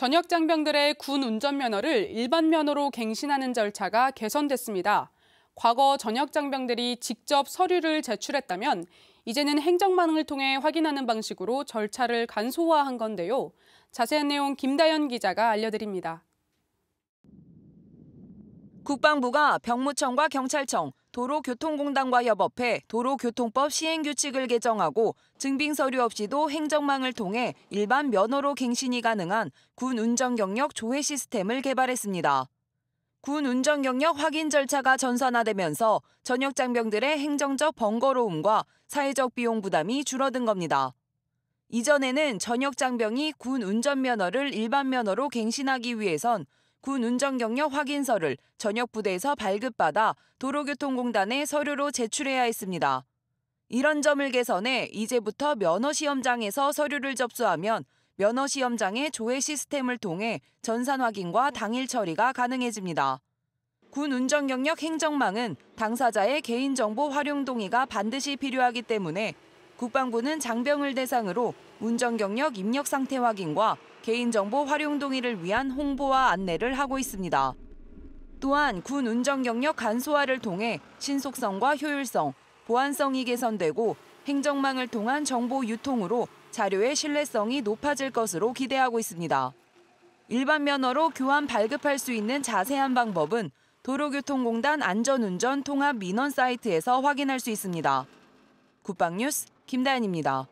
전역 장병들의 군 운전 면허를 일반 면허로 갱신하는 절차가 개선됐습니다. 과거 전역 장병들이 직접 서류를 제출했다면 이제는 행정망을 통해 확인하는 방식으로 절차를 간소화한 건데요. 자세한 내용 김다연 기자가 알려드립니다. 국방부가 병무청과 경찰청, 도로교통공단과 협업해 도로교통법 시행규칙을 개정하고 증빙 서류 없이도 행정망을 통해 일반 면허로 갱신이 가능한 군 운전 경력 조회 시스템을 개발했습니다. 군 운전 경력 확인 절차가 전산화되면서 전역 장병들의 행정적 번거로움과 사회적 비용 부담이 줄어든 겁니다. 이전에는 전역 장병이 군 운전 면허를 일반 면허로 갱신하기 위해선 군 운전 경력 확인서를 전역 부대에서 발급받아 도로교통공단에 서류로 제출해야 했습니다. 이런 점을 개선해 이제부터 면허 시험장에서 서류를 접수하면 면허 시험장의 조회 시스템을 통해 전산 확인과 당일 처리가 가능해집니다. 군 운전 경력 행정망은 당사자의 개인정보 활용 동의가 반드시 필요하기 때문에 국방부는 장병을 대상으로 운전 경력 입력 상태 확인과 개인정보 활용 동의를 위한 홍보와 안내를 하고 있습니다. 또한 군 운전 경력 간소화를 통해 신속성과 효율성, 보안성이 개선되고 행정망을 통한 정보 유통으로 자료의 신뢰성이 높아질 것으로 기대하고 있습니다. 일반 면허로 교환 발급할 수 있는 자세한 방법은 도로교통공단 안전운전 통합 민원 사이트에서 확인할 수 있습니다. 국방뉴스 김다연입니다.